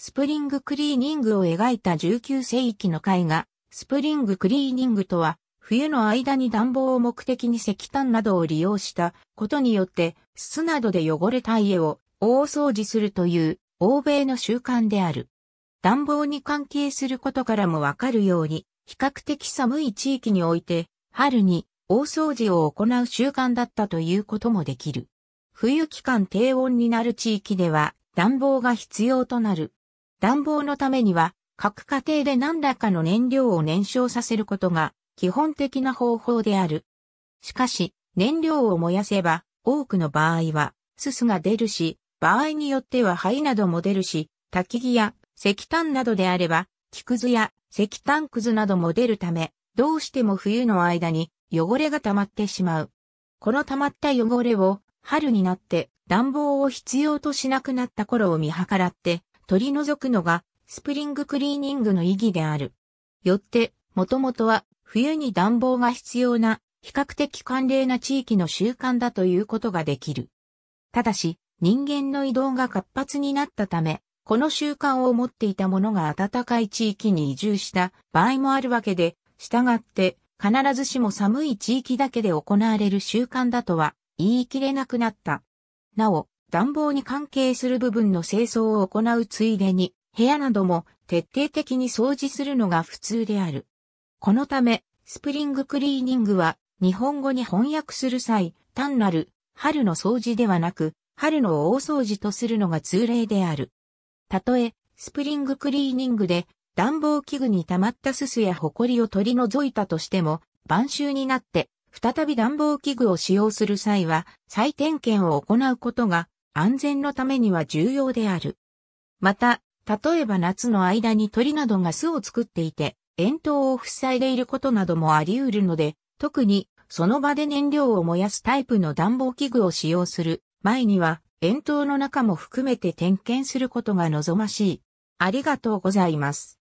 スプリングクリーニングを描いた19世紀の絵画、スプリングクリーニングとは、冬の間に暖房を目的に石炭などを利用したことによって、巣などで汚れた家を大掃除するという欧米の習慣である。暖房に関係することからもわかるように、比較的寒い地域において、春に大掃除を行う習慣だったということもできる。冬期間低温になる地域では暖房が必要となる。暖房のためには、各家庭で何らかの燃料を燃焼させることが基本的な方法である。しかし、燃料を燃やせば、多くの場合は、すすが出るし、場合によっては灰なども出るし、焚き木や石炭などであれば、木くずや石炭くずなども出るため、どうしても冬の間に汚れが溜まってしまう。この溜まった汚れを春になって暖房を必要としなくなった頃を見計らって取り除くのがスプリングクリーニングの意義である。よって、もともとは冬に暖房が必要な比較的寒冷な地域の習慣だということができる。ただし、人間の移動が活発になったため、この習慣を持っていた者が暖かい地域に移住した場合もあるわけで、従って必ずしも寒い地域だけで行われる習慣だとは言い切れなくなった。なお、暖房に関係する部分の清掃を行うついでに、部屋なども徹底的に掃除するのが普通である。このため、スプリングクリーニングは、日本語に翻訳する際、単なる春の掃除ではなく、春の大掃除とするのが通例である。たとえ、スプリングクリーニングで暖房器具に溜まったすすやホコリを取り除いたとしても、晩秋になって再び暖房器具を使用する際は再点検を行うことが安全のためには重要である。また、例えば夏の間に鳥などが巣を作っていて、煙筒を塞いでいることなどもあり得るので、特にその場で燃料を燃やすタイプの暖房器具を使用する前には煙筒の中も含めて点検することが望ましい。ありがとうございます。